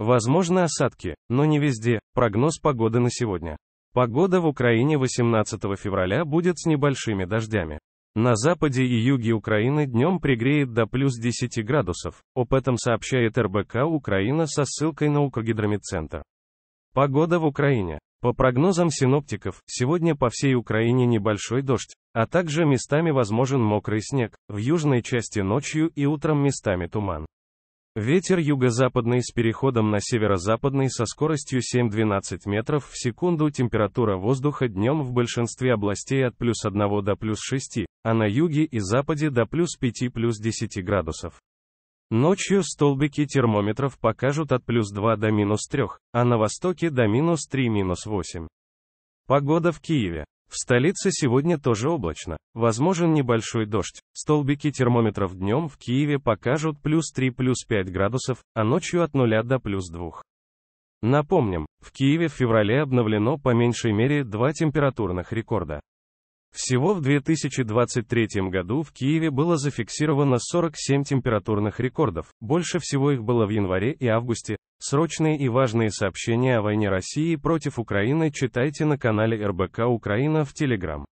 Возможны осадки, но не везде. Прогноз погоды на сегодня. Погода в Украине 18 февраля будет с небольшими дождями. На западе и юге Украины днем пригреет до плюс 10 градусов. Об этом сообщает РБК Украина со ссылкой на Укргидромедцентр. Погода в Украине. По прогнозам синоптиков, сегодня по всей Украине небольшой дождь, а также местами возможен мокрый снег, в южной части ночью и утром местами туман. Ветер юго-западный с переходом на северо-западный со скоростью 7-12 метров в секунду. Температура воздуха днем в большинстве областей от плюс 1 до плюс 6, а на юге и западе до плюс 5 плюс 10 градусов. Ночью столбики термометров покажут от плюс 2 до минус 3, а на востоке до минус 3 минус 8. Погода в Киеве. В столице сегодня тоже облачно. Возможен небольшой дождь. Столбики термометров днем в Киеве покажут плюс 3 плюс 5 градусов, а ночью от 0 до плюс 2. Напомним, в Киеве в феврале обновлено по меньшей мере два температурных рекорда. Всего в 2023 году в Киеве было зафиксировано 47 температурных рекордов, больше всего их было в январе и августе. Срочные и важные сообщения о войне России против Украины читайте на канале РБК Украина в Телеграм.